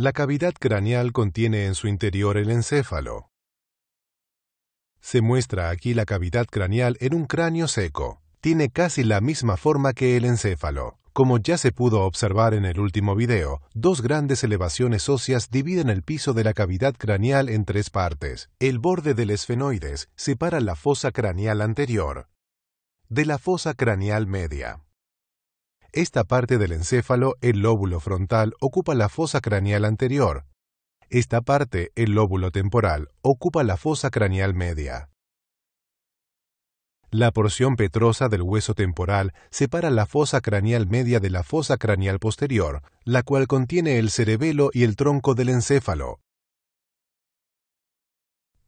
La cavidad craneal contiene en su interior el encéfalo. Se muestra aquí la cavidad craneal en un cráneo seco. Tiene casi la misma forma que el encéfalo. Como ya se pudo observar en el último video, dos grandes elevaciones óseas dividen el piso de la cavidad craneal en tres partes. El borde del esfenoides separa la fosa craneal anterior de la fosa craneal media. Esta parte del encéfalo, el lóbulo frontal, ocupa la fosa craneal anterior. Esta parte, el lóbulo temporal, ocupa la fosa craneal media. La porción petrosa del hueso temporal separa la fosa craneal media de la fosa craneal posterior, la cual contiene el cerebelo y el tronco del encéfalo.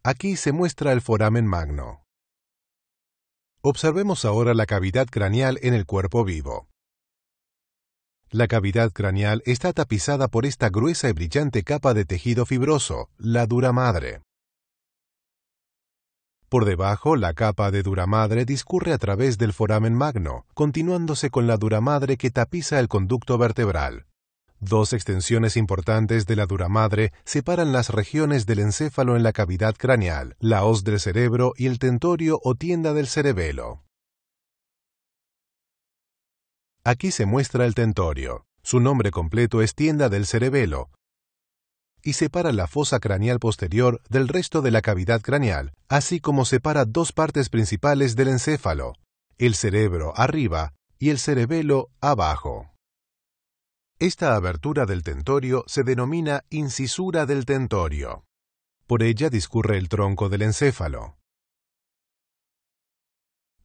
Aquí se muestra el foramen magno. Observemos ahora la cavidad craneal en el cuerpo vivo. La cavidad craneal está tapizada por esta gruesa y brillante capa de tejido fibroso, la dura madre. Por debajo, la capa de duramadre discurre a través del foramen magno, continuándose con la duramadre que tapiza el conducto vertebral. Dos extensiones importantes de la duramadre separan las regiones del encéfalo en la cavidad craneal, la hoz del cerebro y el tentorio o tienda del cerebelo. Aquí se muestra el tentorio. Su nombre completo es tienda del cerebelo y separa la fosa craneal posterior del resto de la cavidad craneal, así como separa dos partes principales del encéfalo, el cerebro arriba y el cerebelo abajo. Esta abertura del tentorio se denomina incisura del tentorio. Por ella discurre el tronco del encéfalo.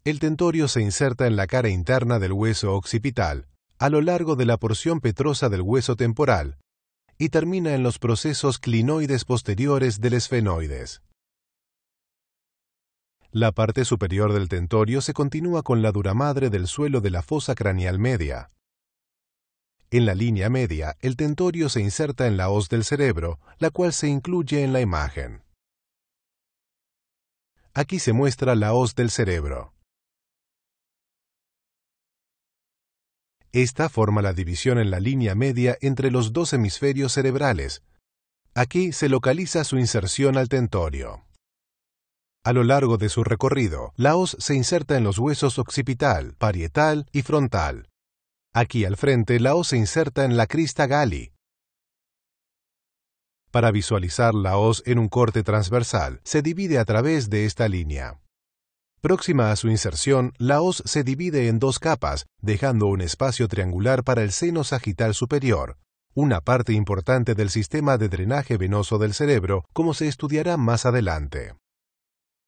El tentorio se inserta en la cara interna del hueso occipital, a lo largo de la porción petrosa del hueso temporal, y termina en los procesos clinoides posteriores del esfenoides. La parte superior del tentorio se continúa con la duramadre del suelo de la fosa craneal media. En la línea media, el tentorio se inserta en la hoz del cerebro, la cual se incluye en la imagen. Aquí se muestra la hoz del cerebro. Esta forma la división en la línea media entre los dos hemisferios cerebrales. Aquí se localiza su inserción al tentorio. A lo largo de su recorrido, la os se inserta en los huesos occipital, parietal y frontal. Aquí al frente, la os se inserta en la crista gali. Para visualizar la hoz en un corte transversal, se divide a través de esta línea. Próxima a su inserción, la hoz se divide en dos capas, dejando un espacio triangular para el seno sagital superior, una parte importante del sistema de drenaje venoso del cerebro, como se estudiará más adelante.